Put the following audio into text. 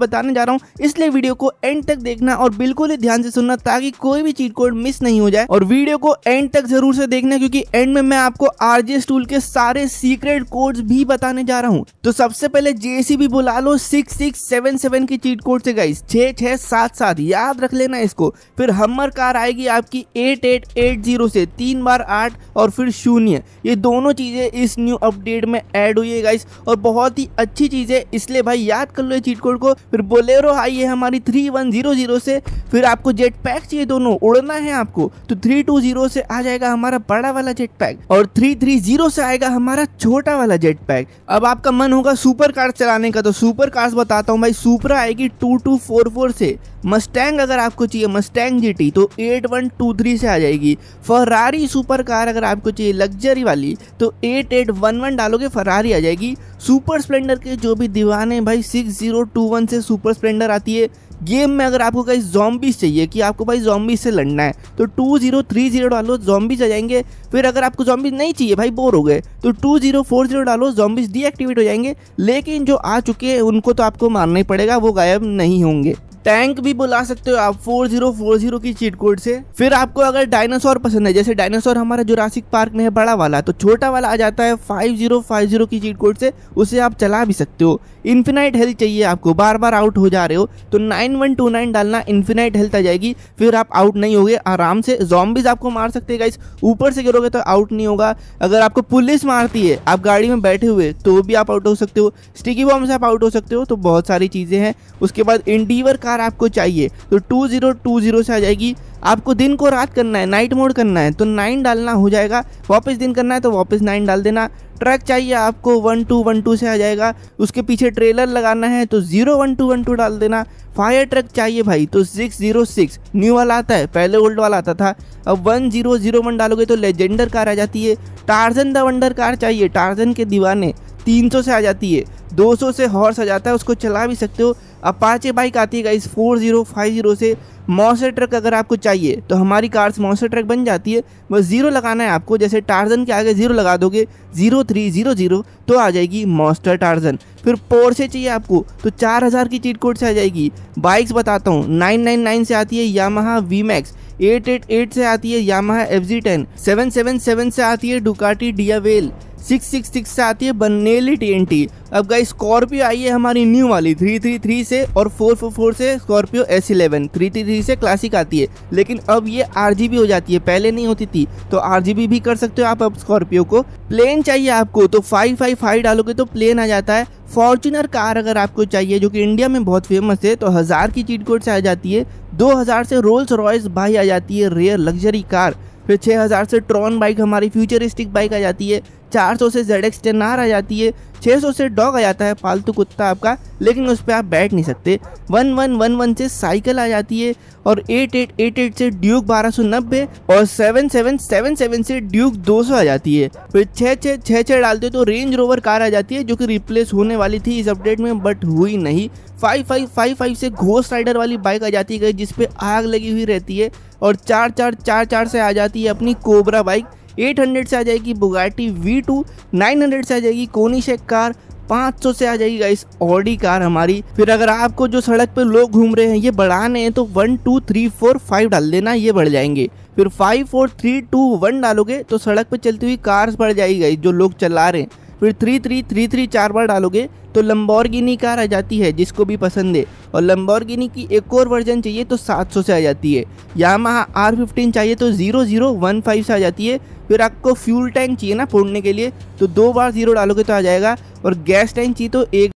बताने जा रहा हूँ इसलिए वीडियो को एंड तक देखना और बिल्कुल ही ध्यान से सुनना ताकि कोई भी चीट कोड मिस नहीं हो जाए और वीडियो को एंड तक जरूर से देखना क्योंकि एंड में मैं आपको आरजे टूल के सारे सीक्रेट कोड्स भी बताने जा रहा हूँ तो सबसे पहले जेसी भी बुला लो सिक्स सिक्स सेवन सेवन की चीट कोड से गाइस छह छह सात सात याद रख लेना इसको फिर हमर कार आएगी आपकी एट एट एट जीरो से तीन बार आठ और फिर शून्य ये दोनों चीजें इस न्यू अपडेट में एड हुई है गाइस और बहुत ही अच्छी चीज है इसलिए भाई याद कर लो ये चीट कोड को फिर बोलेरो आई है हमारी थ्री वन जीरो जीरो से फिर आपको जेट पैक चाहिए दोनों उड़ना है आपको तो थ्री टू जीरो से आ जाएगा हमारा बड़ा वाला जेट पैक और थ्री थ्री जीरो से आएगा हमारा छोटा वाला जेट पैक अब आपका मन होगा सुपर कार चलाने का तो सुपर कार्स बताता हूँ भाई सुपरा आएगी टू टू फोर फोर से मस्टैंग अगर आपको चाहिए मस्टैंग जीटी तो एट वन टू थ्री से आ जाएगी फरारी सुपर कार अगर आपको चाहिए लग्जरी वाली तो एट एट वन वन डालोगे फरारी आ जाएगी सुपर स्प्लेंडर के जो भी दीवाने भाई सिक्स जीरो टू वन से सुपर स्प्लेंडर आती है गेम में अगर आपको कहीं जॉम्बीज चाहिए कि आपको भाई जॉम्बीज से लड़ना है तो टू जीरो थ्री जीरो डालो जॉम्बीज आ जाएंगे फिर अगर आपको जॉम्बीज नहीं चाहिए भाई बोर हो गए तो टू जीरो फोर जीरो डालो जॉम्बीज डीएक्टिवेट हो जाएंगे लेकिन जो आ चुके हैं उनको तो आपको मारना ही पड़ेगा वो गायब नहीं होंगे टैंक भी बुला सकते हो आप 4040 की चीट कोड से फिर आपको अगर डायनासोर पसंद है जैसे डायनासोर हमारा जोरासिक पार्क में है बड़ा वाला तो छोटा वाला आ जाता है 5050 की चीट कोड से उसे आप चला भी सकते हो इन्फिनाइट हेल्थ चाहिए आपको बार बार आउट हो जा रहे हो तो 9129 डालना इन्फिनाइट हेल्थ आ जाएगी फिर आप आउट नहीं होगे आराम से जॉम्बिज आपको मार सकते हैं गाइस ऊपर से गिरोगे तो आउट नहीं होगा अगर आपको पुलिस मारती है आप गाड़ी में बैठे हुए तो भी आप आउट हो सकते हो स्टिकी बॉम्ब से आप आउट हो सकते हो तो बहुत सारी चीज़ें हैं उसके बाद इंडीवर कार कार आपको चाहिए तो टू ज़ीरो टू ज़ीरो से आ जाएगी आपको दिन को रात करना है नाइट मोड करना है तो नाइन डालना हो जाएगा वापस दिन करना है तो वापस नाइन डाल देना ट्रैक चाहिए आपको वन टू वन टू से आ जाएगा उसके पीछे ट्रेलर लगाना है तो zero one two one two डाल देना फायर ट्रक चाहिए भाई तो सिक्स ज़ीरो सिक्स न्यू वाला आता है पहले ओल्ड वाला आता था अब वन ज़ीरो ज़ीरो वन डालोगे तो लेजेंडर कार आ जाती है टार्जन द वंडर कार चाहिए टार्जन के दीवाने 300 से आ जाती है 200 से हॉर्स आ जाता है उसको चला भी सकते हो अपाचे बाइक आती है इस फोर जीरो फाइव जीरो से मॉन्स्टर ट्रक अगर आपको चाहिए तो हमारी कार से ट्रक बन जाती है बस ज़ीरो लगाना है आपको जैसे टार्जन के आगे ज़ीरो लगा दोगे ज़ीरो थ्री ज़ीरो ज़ीरो तो आ जाएगी मॉन्स्टर टार्जन फिर पोर से चाहिए आपको तो चार हज़ार की चीट कोड से आ जाएगी बाइक्स बताता हूँ नाइन नाइन नाइन से आती है Yamaha V Max eight eight eight से आती है Yamaha F G ten seven seven seven से आती है डुकाटी वेल सिक्स सिक्स सिक्स से आती है बनेली टी अब गाई स्कॉर्पियो आई है हमारी न्यू वाली थ्री थ्री थ्री से और फोर फोर फोर से Scorpio S eleven three three three से क्लासिक आती है लेकिन अब ये आर हो जाती है पहले नहीं होती थी तो आर भी कर सकते हो आप अब स्कॉर्पियो को प्लेन चाहिए आपको तो फाइव फाइव फाइव डालोगे तो प्लेन आ जाता है फॉर्चुनर कार अगर आपको चाहिए जो कि इंडिया में बहुत फेमस है तो हज़ार की चीट कोड से आ जाती है दो हजार से रोल्स रॉयस भाई आ जाती है रेयर लग्जरी कार फिर 6000 से ट्रॉन बाइक हमारी फ्यूचरिस्टिक बाइक आ जाती है 400 से जेड एक्स टेन आर आ जाती है 600 से डॉग आ जाता है पालतू कुत्ता आपका लेकिन उस पर आप बैठ नहीं सकते 1111 से साइकिल आ जाती है और 8888 से ड्यूक 1290 और 7777 से ड्यूक 200 आ जाती है फिर छः छः छः छः डालते तो रेंज रोवर कार आ जाती है जो कि रिप्लेस होने वाली थी इस अपडेट में बट हुई नहीं फाइव फाइव फाइव फाइव से घोस्ट राइडर वाली बाइक आ जाती है जिसपे आग लगी हुई रहती है और चार चार चार चार से आ जाती है अपनी कोबरा बाइक 800 से आ जाएगी बुगाटी वी टू से आ जाएगी कोनिशेक कार 500 से आ जाएगी गाइस ऑडी कार हमारी फिर अगर आपको जो सड़क पे लोग घूम रहे हैं ये बढ़ाने हैं तो one two three four five डाल देना ये बढ़ जाएंगे फिर five four three two one डालोगे तो सड़क पे चलती हुई कार्स बढ़ जाएगी गाइस जो लोग चला रहे हैं फिर थ्री थ्री थ्री थ्री चार बार डालोगे तो लम्बॉर्गिनी कार आ जाती है जिसको भी पसंद है और लम्बॉर्गिनी की एक और वर्जन चाहिए तो 700 से आ जाती है यामाहा आर फिफ्टीन चाहिए तो 0015 से आ जाती है फिर आपको फ्यूल टैंक चाहिए ना फोड़ने के लिए तो दो बार ज़ीरो डालोगे तो आ जाएगा और गैस टैंक चाहिए तो एक